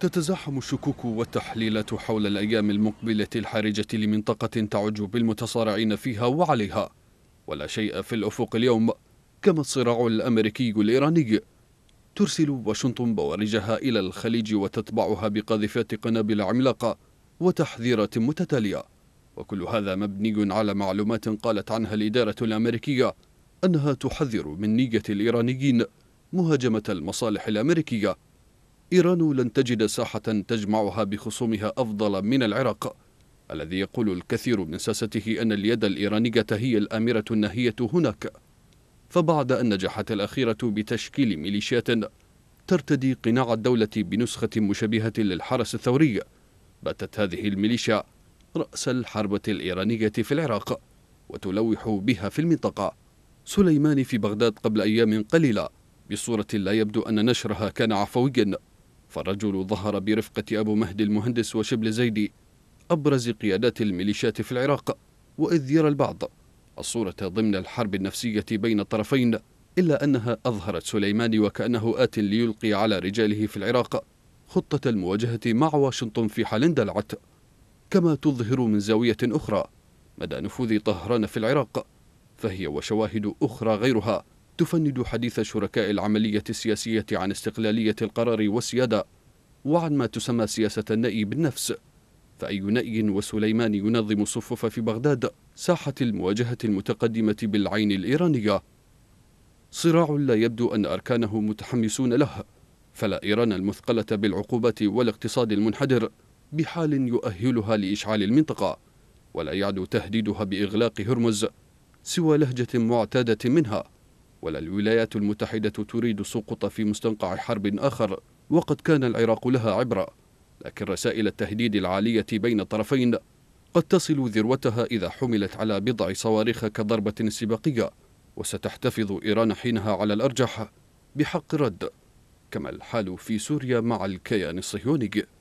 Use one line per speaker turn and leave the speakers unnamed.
تتزاحم الشكوك والتحليلات حول الأيام المقبلة الحرجة لمنطقة تعج بالمتصارعين فيها وعليها ولا شيء في الأفق اليوم كما الصراع الأمريكي الإيراني ترسل واشنطن بوارجها إلى الخليج وتتبعها بقاذفات قنابل عملاقة وتحذيرات متتالية وكل هذا مبني على معلومات قالت عنها الإدارة الأمريكية أنها تحذر من نية الإيرانيين مهاجمة المصالح الأمريكية إيران لن تجد ساحة تجمعها بخصومها أفضل من العراق الذي يقول الكثير من ساسته أن اليد الإيرانية هي الآمرة النهية هناك فبعد أن نجحت الأخيرة بتشكيل ميليشيات ترتدي قناع الدولة بنسخة مشابهة للحرس الثوري باتت هذه الميليشيا رأس الحربة الإيرانية في العراق وتلوح بها في المنطقة سليمان في بغداد قبل أيام قليلة بصورة لا يبدو أن نشرها كان عفويا فالرجل ظهر برفقة أبو مهدي المهندس وشبل زيدي أبرز قيادات الميليشيات في العراق وإذ يرى البعض الصورة ضمن الحرب النفسية بين الطرفين إلا أنها أظهرت سليماني وكأنه آت ليلقي على رجاله في العراق خطة المواجهة مع واشنطن في حال اندلعت كما تظهر من زاوية أخرى مدى نفوذ طهران في العراق فهي وشواهد أخرى غيرها تفند حديث شركاء العملية السياسية عن استقلالية القرار والسيادة وعن ما تسمى سياسة النأي بالنفس فأي نأي وسليمان ينظم الصفوف في بغداد ساحة المواجهة المتقدمة بالعين الإيرانية صراع لا يبدو أن أركانه متحمسون له فلا إيران المثقلة بالعقوبات والاقتصاد المنحدر بحال يؤهلها لإشعال المنطقة ولا يعدو تهديدها بإغلاق هرمز سوى لهجة معتادة منها ولا الولايات المتحدة تريد السقوط في مستنقع حرب آخر وقد كان العراق لها عبرة لكن رسائل التهديد العالية بين الطرفين قد تصل ذروتها إذا حملت على بضع صواريخ كضربة استباقية وستحتفظ إيران حينها على الأرجح بحق رد كما الحال في سوريا مع الكيان الصهيوني